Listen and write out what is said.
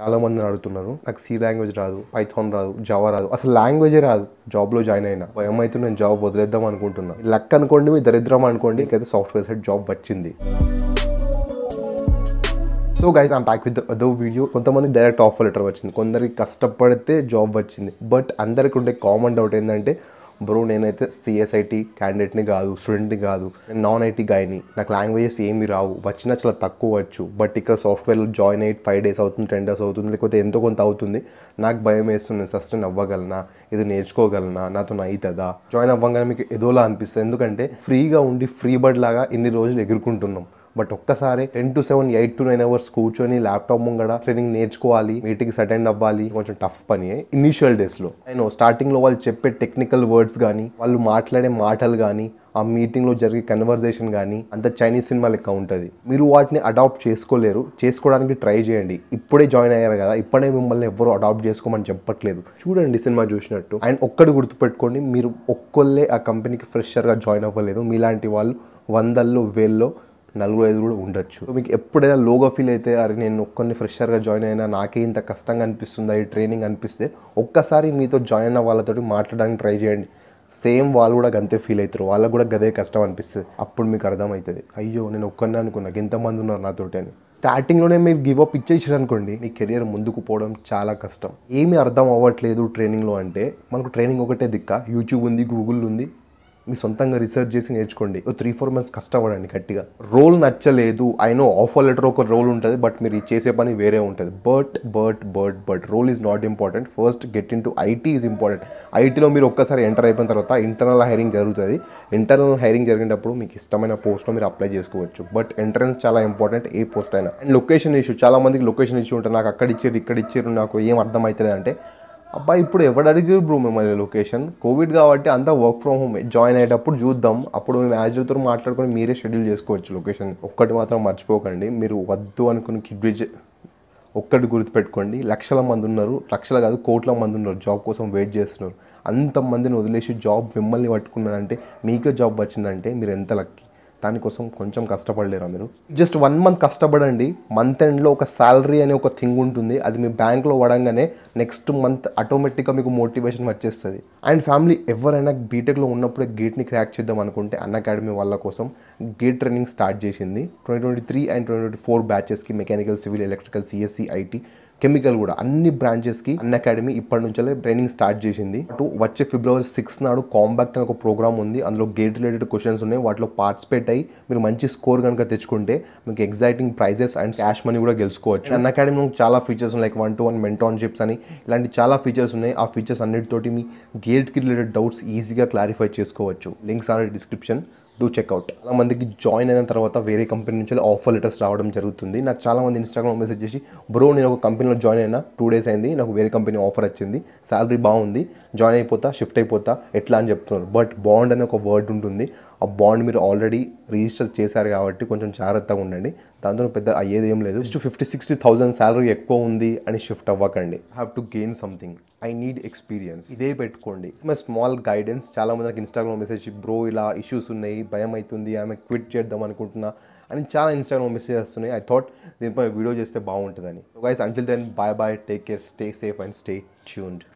చాలామంది అడుగుతున్నారు నాకు సి లాంగ్వేజ్ రాదు పైథాన్ రాదు జావా రాదు అసలు లాంగ్వేజే రాదు జాబ్లో జాయిన్ అయినా భయం అయితే నేను జాబ్ వదిలేద్దాం అనుకుంటున్నా లక్ అనుకోండి మీ దరిద్రం అనుకోండి ఇంకైతే సాఫ్ట్వేర్ సైడ్ జాబ్ వచ్చింది సో గైస్ ఆ బ్యాక్ విత్ అదో వీడియో కొంతమంది డైరెక్ట్ ఆఫర్ లెటర్ వచ్చింది కొందరికి కష్టపడితే జాబ్ వచ్చింది బట్ అందరికి ఉండే కామన్ డౌట్ ఏంటంటే బ్రో నేనైతే సిఎస్ఐటి క్యాండిడేట్ని కాదు స్టూడెంట్ని కాదు నాన్ ఐటీ గాయని నాకు లాంగ్వేజెస్ ఏమి రావు వచ్చినా చాలా తక్కువ వచ్చు బట్ ఇక్కడ సాఫ్ట్వేర్ జాయిన్ అయ్యి ఫైవ్ డేస్ అవుతుంది టెన్ డేస్ అవుతుంది లేకపోతే ఎంతో కొంత అవుతుంది నాకు భయం వేస్తుంది సస్టైన్ అవ్వగలనా ఇది నేర్చుకోగలనా నాతో అవుతుందా జాయిన్ అవ్వగానే మీకు ఏదోలా అనిపిస్తుంది ఎందుకంటే ఫ్రీగా ఉండి ఫ్రీ బర్డ్ లాగా ఇన్ని రోజులు ఎగురుకుంటున్నాం బట్ ఒక్కసారి ten to seven eight to nine hours కూర్చొని ల్యాప్టాప్ ముంగడ ట్రైనింగ్ నేర్చుకోవాలి మీటింగ్స్ అటెండ్ అవ్వాలి కొంచెం టఫ్ పని ఇనిషియల్ డేస్లో నేను స్టార్టింగ్లో వాళ్ళు చెప్పే టెక్నికల్ వర్డ్స్ కానీ వాళ్ళు మాట్లాడే మాటలు కానీ ఆ మీటింగ్లో జరిగే కన్వర్జేషన్ కానీ అంత చైనీస్ సినిమా లెక్క ఉంటుంది మీరు వాటిని అడాప్ట్ చేసుకోలేరు చేసుకోవడానికి ట్రై చేయండి ఇప్పుడే జాయిన్ అయ్యారు కదా ఇప్పుడే మిమ్మల్ని ఎవరు అడాప్ట్ చేసుకోమని చెప్పట్లేదు చూడండి సినిమా చూసినట్టు అండ్ ఒక్కడు గుర్తుపెట్టుకోండి మీరు ఒక్కళ్ళే ఆ కంపెనీకి ఫ్రెషర్గా జాయిన్ అవ్వలేదు మీలాంటి వాళ్ళు వందల్లో వేల్లో నలుగురు ఐదు కూడా ఉండొచ్చు మీకు ఎప్పుడైనా లోగా ఫీల్ అయితే అరే నేను ఒక్కరిని ఫ్రెషర్గా జాయిన్ అయినా నాకే ఇంత కష్టంగా అనిపిస్తుందా ఈ ట్రైనింగ్ అనిపిస్తే ఒక్కసారి మీతో జాయిన్ అయిన వాళ్ళతో మాట్లాడడానికి ట్రై చేయండి సేమ్ వాళ్ళు కూడా గంతే ఫీల్ అవుతారు వాళ్ళకు కూడా గదే కష్టం అనిపిస్తుంది అప్పుడు మీకు అర్థమవుతుంది అయ్యో నేను ఒక్కరినే అనుకున్నా ఎంతమంది ఉన్నారు నాతోటి అని స్టార్టింగ్లోనే మీరు గివ్ అప్ ఇచ్చేసారు అనుకోండి మీ కెరియర్ ముందుకు పోవడం చాలా కష్టం ఏమీ అర్థం అవ్వట్లేదు ట్రైనింగ్లో అంటే మనకు ట్రైనింగ్ ఒకటే దిక్క యూట్యూబ్ ఉంది గూగుల్ ఉంది మీ సొంతంగా రీసెర్చ్ చేసి నేర్చుకోండి ఓ త్రీ ఫోర్ మంత్స్ కష్టపడండి గట్టిగా రోల్ నచ్చలేదు ఐ నో ఆఫర్ లెటర్ ఒక రోల్ ఉంటుంది బట్ మీరు చేసే పని వేరే ఉంటుంది but but but but role is not important first get into IT is important ఐటీలో మీరు ఒక్కసారి ఎంటర్ అయిపోయిన తర్వాత ఇంటర్నల్ హైరింగ్ జరుగుతుంది ఇంటర్నల్ హైరింగ్ జరిగినప్పుడు మీకు ఇష్టమైన పోస్ట్లో మీరు అప్లై చేసుకోవచ్చు బట్ ఎంట్రన్స్ చాలా ఇంపార్టెంట్ ఏ పోస్ట్ అయినా అండ్ లొకేషన్ ఇష్యూ చాలా మందికి లొకేషన్ ఇష్యూ ఉంటుంది నాకు అక్కడ ఇచ్చారు ఇక్కడ ఇచ్చారు నాకు ఏం అర్థమవుతుంది అంటే అబ్బా ఇప్పుడు ఎవడు అడిగారు బ్రో మిమ్మల్ని లొకేషన్ కోవిడ్ కాబట్టి అంతా వర్క్ ఫ్రమ్ హోమ్ జాయిన్ అయ్యేటప్పుడు చూద్దాం అప్పుడు మేము యాజ్తో మాట్లాడుకొని మీరే షెడ్యూల్ చేసుకోవచ్చు లొకేషన్ ఒక్కటి మాత్రం మర్చిపోకండి మీరు వద్దు అనుకుని కిడ్బ్రిడ్జ్ ఒక్కటి గుర్తుపెట్టుకోండి లక్షల మంది ఉన్నారు లక్షల కాదు కోట్ల మంది ఉన్నారు జాబ్ కోసం వెయిట్ చేస్తున్నారు అంతమందిని వదిలేసి జాబ్ మిమ్మల్ని పట్టుకున్నారంటే మీకే జాబ్ వచ్చిందంటే మీరు ఎంత లక్కి దానికోసం కొంచెం కష్టపడలేరా మీరు జస్ట్ వన్ మంత్ కష్టపడండి మంత్ ఎండ్లో ఒక శాలరీ అనే ఒక థింగ్ ఉంటుంది అది మీ బ్యాంక్లో పడంగానే నెక్స్ట్ మంత్ ఆటోమేటిక్గా మీకు మోటివేషన్ వచ్చేస్తుంది అండ్ ఫ్యామిలీ ఎవరైనా బీటెక్లో ఉన్నప్పుడే గేట్ని క్రాక్ చేద్దాం అనుకుంటే అన్ అకాడమీ వాళ్ళ కోసం గేట్ ట్రైనింగ్ స్టార్ట్ చేసింది twenty twenty three and twenty twenty four బ్యాచెస్కి mechanical civil electrical CSC IT chemical కూడా అన్ని బ్రాంచెస్కి అన్ అకాడమీ ఇప్పటి నుంచే ట్రైనింగ్ స్టార్ట్ చేసింది అటు వచ్చే ఫిబ్రవరి సిక్స్ నాడు కాంబాక్ట్ అనే ఒక ప్రోగ్రామ్ ఉంది అందులో గేట్ రిలేటెడ్ క్వశ్చన్స్ ఉన్నాయి వాటిలో పార్టిసిపేట్ అయ్యి మీరు మంచి స్కోర్ కనుక తెచ్చుకుంటే మీకు exciting prizes and cash money కూడా గెలుచుకోవచ్చు అన్ అకాడమీ చాలా features like one to one mentorships అని ఇలాంటి చాలా ఫీచర్స్ ఉన్నాయి ఆ ఫీచర్స్ అన్నిటితోటి మీ గేట్కి రిలేటెడ్ డౌట్స్ ఈజీగా క్లారిఫై చేసుకోవచ్చు links are description do check out చాలా మందికి జాయిన్ అయిన తర్వాత వేరే కంపెనీ నుంచి ఆఫర్ లెటర్స్ రావడం జరుగుతుంది నాకు చాలా మంది ఇన్స్టాగ్రామ్ మెసేజ్ చేసి బ్రో నేను ఒక కంపెనీలో జాయిన్ అయినా టూ డేస్ అయింది నాకు వేరే కంపెనీ ఆఫర్ వచ్చింది శాలరీ బాగుంది జాయిన్ అయిపోతా షిఫ్ట్ అయిపోతా ఎట్లా అని చెప్తున్నారు బట్ బాండ్ అనే ఒక వర్డ్ ఉంటుంది ఆ బాండ్ మీరు ఆల్రెడీ రిజిస్టర్ చేశారు కాబట్టి కొంచెం జాగ్రత్తగా ఉండండి దాంతో పెద్ద అయ్యేది ఏం లేదు just fifty sixty thousand salary ఎక్కువ ఉంది అని షిఫ్ట్ అవ్వకండి have to gain something I need experience ఇదే పెట్టుకోండి మై స్మాల్ గైడెన్స్ చాలా మంది నాకు ఇన్స్టాగ్రామ్ మెసేజ్ బ్రో ఇలా ఇష్యూస్ ఉన్నాయి భయం అవుతుంది ఆమె క్విట్ చేద్దాం అనుకుంటున్నా అని చాలా ఇన్స్టాగ్రామ్ మెసేజ్ వస్తున్నాయి ఐ థాట్ దీనిపై వీడియో చేస్తే బాగుంటుందని guys until then bye bye take care stay safe and stay tuned